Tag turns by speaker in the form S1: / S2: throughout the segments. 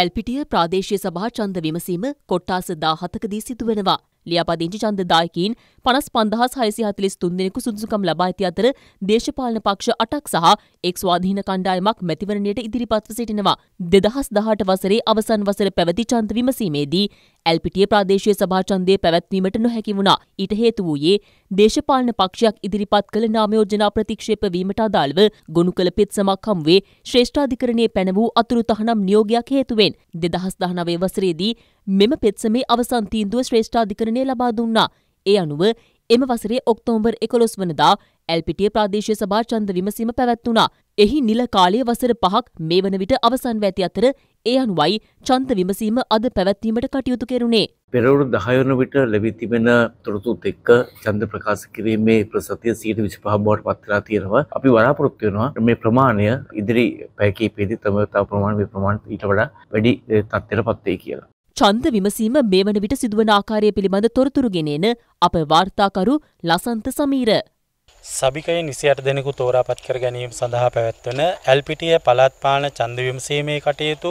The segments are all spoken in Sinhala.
S1: ඇල්පිටිය ප්‍රාදේශීය සභා ඡන්ද විමසීම කොට්ටාස 17කදී සිදුවෙනවා. ලියාපදිංචි ඡන්දදායකයින් පනස් පන්දහස් හයසි හතලිස් තුන්දෙනෙකු සුදුසුකම් ලබා ඇති අතර දේශපාලන පක්ෂ අටක් සහ එක් ස්වාධීන කණ්ඩායමක් මැතිවරණයට ඉදිරිපත්ව සිටිනවා. දෙදහස් දහට වසරේ අවසන් වසර පැවති ඡන්ද විමසීමේදී ඇල්පිටිය ප්‍රාදේශීය සභා ඡන්දය පැවැත්වීමට නොහැකි වුණා. ඊට හේතු වූයේ දේශපාලන පක්ෂයක් ඉදිරිපත් කළ නාමයෝජනා ප්‍රතික්ෂේප වීමට අදාළව ගොනු කළ පෙත්සමක් හමුවේ ශ්‍රේෂ්ඨාධිකරණයේ පැන වූ අතුරු තහනම් නියෝගයක් හේතුවෙන් දෙදහස් දහනවේ වසරේදී මෙම පෙත්සමේ අවසන් තීන්දුව ශ්‍රේෂ්ඨාධිකරණය ලබා දුන්නා. ඒ අනුව එම වසරේ ඔක්තෝම්බර් එකොළොස් වනදා ඇල්පිටිය ප්‍රාදේශය සභා චන්ද විමසීම පැවැත්වුණා. එහි නිල කාලය වසර පහක් මේ වන විට අවසන් වැති අතර ඒ අනුවයි චන්ද විමසීම අද පැවැත්වීමට කටයුතු කෙරුණේ.
S2: පෙරවරු දහයවන විට ලැබී තිබෙන තොරතුත් එක්ක චන්ද ප්‍රකාශ කිරීමේ ප්‍රසතිය සීට විසිපහ බවට පත්වෙලා තියෙනවා. අපි බලාපොරොත්තු වෙනවා මේ ප්‍රමාණය ඉදිරි පැය කිහිපයේදී තම තව ප්‍රමාණ මේ ප්‍රමාණ ඊට වඩා වැඩි තත්ත්වයකට පත් වෙයි
S1: කියලා. ඡන්ද විමසීම මේ වන විට සිදුවන ආකාරය පිළිබඳ තොරතුරු ගෙනෙන අප වාර්තාකරු ලසන්ත සමීර
S3: සබිකයෙන් විසියට දෙනෙකු තෝරාපත් කර ගැනීම සඳහා පැවැත්වන ඇල්පිටිය පළත්පාන චන්ද විමසීමේ කටයුතු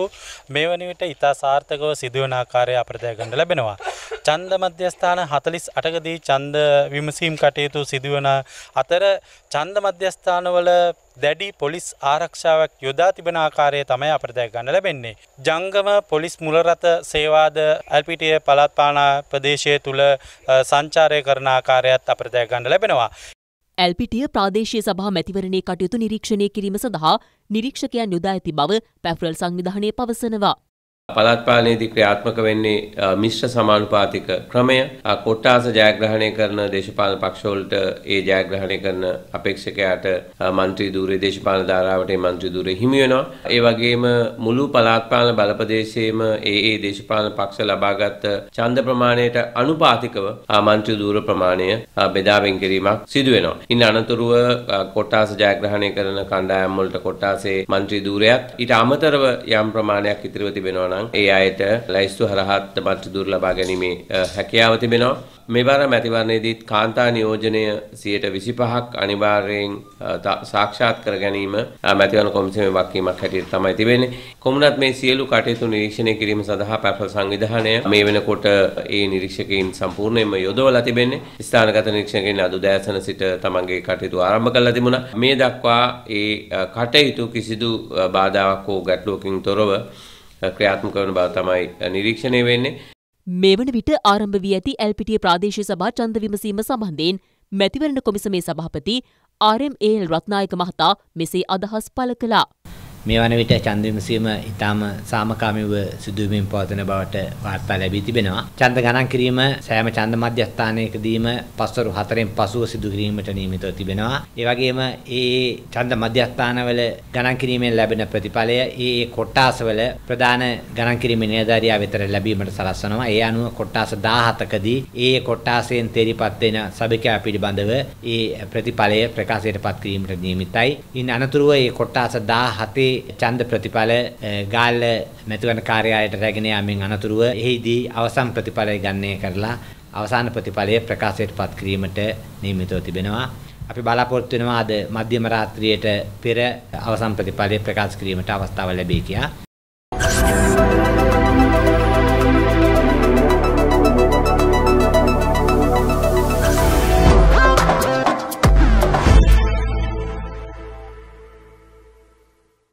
S3: මේ වන විට ඉතා සාර්ථකව සිදුවන ආකාරය අපට දැකගන්න ලැබෙනවා. ඡන්ද මධ්‍යස්ථාන 48කදී ඡන්ද විමසීම් කටයුතු සිදුවන අතර ඡන්ද මධ්‍යස්ථානවල දැඩි පොලිස් ආරක්ෂාවක් යොදා තිබෙන ආකාරය තමයි අපට දැක ගන්න ලැබෙන්නේ. ජංගම පොලිස් මුලරත සේවාද ඇල්පිටිය පළාත් පානා ප්‍රදේශය තුල සංචාරය කරන ආකාරයත් අපට දැක ගන්න ලැබෙනවා.
S1: ඇල්පිටිය ප්‍රාදේශීය සභා මැතිවරණයේ කටයුතු නිරීක්ෂණය කිරීම සඳහා නිරීක්ෂකයන් යොදා ඇති බව පැෆරල් සංවිධානය පවසනවා.
S2: පළාත් පාලනයේදී ක්‍රියාත්මක වෙන්නේ මිශ්‍ර සමානුපාතික ක්‍රමය. කොට්ටාස ජයග්‍රහණය කරන දේශපාලන පක්ෂවලට ඒ ජයග්‍රහණය කරන අපේක්ෂකයාට മന്ത്രി ධූරයේ දේශපාලන ධාරාවට മന്ത്രി ධූරය හිමි වෙනවා. ඒ වගේම මුළු පළාත් පාලන බලප්‍රදේශයේම ඒ ඒ දේශපාලන පක්ෂ ලබාගත් ඡන්ද ප්‍රමාණයට අනුපාතිකව മന്ത്രി ධූර ප්‍රමාණය බෙදා වෙන් කිරීමක් සිදු වෙනවා. ඉන් අනතුරුව කොට්ටාස ජයග්‍රහණය කරන කණ්ඩායම් වලට කොට්ටාසේ മന്ത്രി ධූරයත් ඊට අමතරව යම් ප්‍රමාණයක් ඉතිරිව තිබෙනවා නම් ඒ අයට ලැයිස්තු හරහත් මන්ත්‍රදුර ලබා ගැනීමේ හැකියාව තිබෙනවා. මෙවර මැතිවරණයේදීත් කාන්තා නියෝජනය සියයට විසිපහක් අනිවාර්යෙන් සාක්ෂාත් කර ගැනීම මැතිවරණ කොමිසමේ වක්කීමක් හැටියට තමයි තිබෙන්නේ. කොමුණත් මේ සියලු කටයුතු නිරීක්ෂණය කිරීම සඳහා පැපල් සංවිධානය මේ වෙනකොට ඒ නිරීක්ෂකයින් සම්පූර්ණයෙන්ම යොදවලා තිබෙන්නේ. ස්ථානගත නිරීක්ෂකයින් අද උදෑසන සිට තමන්ගේ කටයුතු ආරම්භ කළා තිබුණා. මේ දක්වා ඒ කටයුතු කිසිදු බාධාවක් හෝ ගැටලුවකින් තොරව ක්‍රියාත්මක වන බව තමයි නිරීක්ෂණය වෙන්නේ.
S1: මේ වන විට ආරම්භ වී ඇති ඇල්පිටිය ප්‍රාදේශීය සභා ඡන්ද විමසීම සම්බන්ධයෙන් මැතිවරණ කොමිසමේ සභාපති ආර්.එම්.ඒල් රත්නායක මහතා මෙසේ අදහස් පළ කළා.
S4: මේ වන විට ඡන්ද විමසීම ඊටාම සාමකාමීව සිදුවීමින් පවතන බවට වාර්තා ලැබී තිබෙනවා. ඡන්ද ගණන් කිරීම සෑම ඡන්ද මධ්‍යස්ථානයකදීම පස්වරු 4න් පසුව සිදු කිරීමට නියමිතව තිබෙනවා. ඒ වගේම ඒ ඡන්ද මධ්‍යස්ථානවල ගණන් කිරීමෙන් ලැබෙන ප්‍රතිඵලය ඒ කොටාසවල ප්‍රධාන ගණන් කිරීමේ නිලධාරියා වෙතට ලැබීමට සලස්වනවා. ඒ අනුව කොටාස 17කදී ඒ කොටාසයෙන් තේරිපත් වෙන සභිකයා පිළිබඳව ඒ ප්‍රතිඵලය ප්‍රකාශයටපත් කිරීමට නියමිතයි. ඉන් අනතුරුව ඒ කොටාස 17 ඒ ඡන්ද ප්‍රතිඵල ගාල්ල මැතිවරණ කාර්යාලයට රැගෙන යාමෙන් අනතුරුව එහිදී අවසන් ප්‍රතිඵලය ගණනය කරලා අවසාන ප්‍රතිඵලය ප්‍රකාශයට පත් කිරීමට නියමිතව තිබෙනවා. අපි බලාපොරොත්තු වෙනවා අද මධ්‍යම රාත්‍රියට පෙර අවසන් ප්‍රතිඵලය ප්‍රකාශ කිරීමට අවස්ථාව ලැබේ කියා.